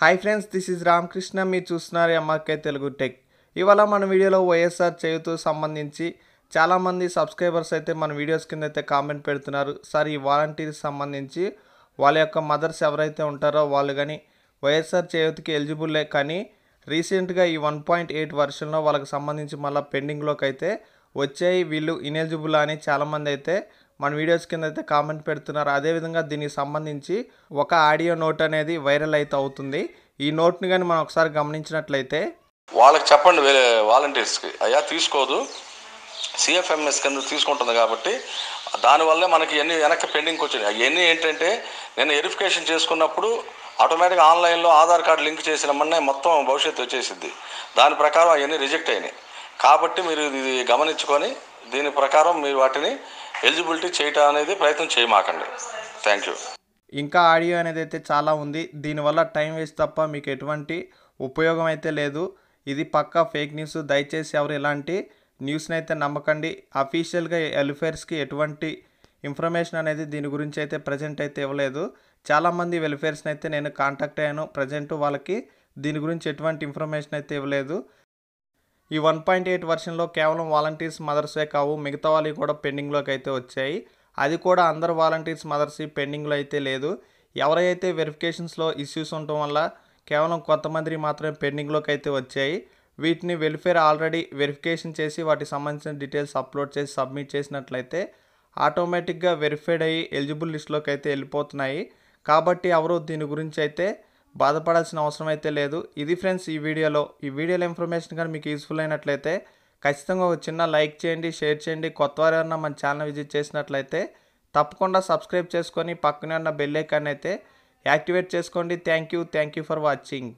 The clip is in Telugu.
hi friends this is Ramakrishna మీరు చూస్తున్నారు ఎంఆర్కే తెలుగు టెక్ ఇవాళ మన వీడియోలో వైఎస్ఆర్ చేయుతూ సంబంధించి చాలామంది సబ్స్క్రైబర్స్ అయితే మన వీడియోస్ కింద అయితే కామెంట్ పెడుతున్నారు సార్ ఈ వాలంటీర్కి సంబంధించి వాళ్ళ యొక్క మదర్స్ ఎవరైతే ఉంటారో వాళ్ళు కానీ వైఎస్ఆర్ చేయుతకి ఎలిజిబుల్లే కానీ రీసెంట్గా ఈ వన్ పాయింట్ ఎయిట్ వర్షన్లో వాళ్ళకి సంబంధించి మళ్ళీ పెండింగ్లోకి అయితే వచ్చాయి వీళ్ళు ఇనెలిజిబుల్ అని చాలామంది అయితే మన వీడియోస్ కింద అయితే కామెంట్ పెడుతున్నారు అదేవిధంగా దీనికి సంబంధించి ఒక ఆడియో నోట్ అనేది వైరల్ అయితే అవుతుంది ఈ నోట్ని కానీ మనం ఒకసారి గమనించినట్లయితే వాళ్ళకి చెప్పండి వేరే వాలంటీర్స్కి అయ్యా తీసుకోదు సిఎఫ్ఎంఎస్ కింద తీసుకుంటుంది కాబట్టి దానివల్లే మనకి ఎన్ని వెనక్కి పెండింగ్ వచ్చినాయి అవన్నీ ఏంటంటే నేను వెరిఫికేషన్ చేసుకున్నప్పుడు ఆటోమేటిక్గా ఆన్లైన్లో ఆధార్ కార్డు లింక్ చేసిన చేసినమ్మనే మొత్తం భవిష్యత్తు వచ్చేసింది దాని ప్రకారం అవన్నీ రిజెక్ట్ అయినాయి కాబట్టి మీరు ఇది గమనించుకొని దీని ప్రకారం మీరు వాటిని ఎలిజిబిలిటీ చేయటం అనేది ప్రయత్నం చేయమాకండి థ్యాంక్ యూ ఇంకా ఆడియో అనేది అయితే చాలా ఉంది దీనివల్ల టైం వేస్ట్ తప్ప మీకు ఎటువంటి ఉపయోగం అయితే లేదు ఇది పక్కా ఫేక్ న్యూస్ దయచేసి ఎవరు ఇలాంటి న్యూస్ని అయితే నమ్మకండి అఫీషియల్గా వెల్ఫేర్స్కి ఎటువంటి ఇన్ఫర్మేషన్ అనేది దీని గురించి అయితే ప్రజెంట్ అయితే ఇవ్వలేదు చాలామంది వెల్ఫేర్స్ని అయితే నేను కాంటాక్ట్ అయ్యాను ప్రజెంట్ వాళ్ళకి దీని గురించి ఎటువంటి ఇన్ఫర్మేషన్ అయితే ఇవ్వలేదు ఈ వన్ పాయింట్ ఎయిట్ వర్షన్లో కేవలం వాలంటీర్స్ మదర్సే కావు మిగతా వాళ్ళు కూడా పెండింగ్లోకి అయితే వచ్చాయి అది కూడా అందరు వాలంటీర్స్ మదర్స్ పెండింగ్లో అయితే లేదు ఎవరైతే వెరిఫికేషన్స్లో ఇష్యూస్ ఉండటం వల్ల కేవలం కొంతమంది మాత్రమే పెండింగ్లోకి అయితే వచ్చాయి వీటిని వెల్ఫేర్ ఆల్రెడీ వెరిఫికేషన్ చేసి వాటికి సంబంధించిన డీటెయిల్స్ అప్లోడ్ చేసి సబ్మిట్ చేసినట్లయితే ఆటోమేటిక్గా వెరిఫైడ్ అయ్యి ఎలిజిబుల్ లిస్ట్లోకి అయితే వెళ్ళిపోతున్నాయి కాబట్టి ఎవరు దీని గురించి అయితే బాధపడాల్సిన అవసరం అయితే లేదు ఇది ఫ్రెండ్స్ ఈ వీడియోలో ఈ వీడియోలో ఇన్ఫర్మేషన్ కానీ మీకు యూస్ఫుల్ అయినట్లయితే ఖచ్చితంగా ఒక చిన్న లైక్ చేయండి షేర్ చేయండి కొత్త వారు ఏమన్నా మన ఛానల్ విజిట్ చేసినట్లయితే తప్పకుండా సబ్స్క్రైబ్ చేసుకొని పక్కనే ఉన్న బెల్లైకాన్ అయితే యాక్టివేట్ చేసుకోండి thank you thank you for watching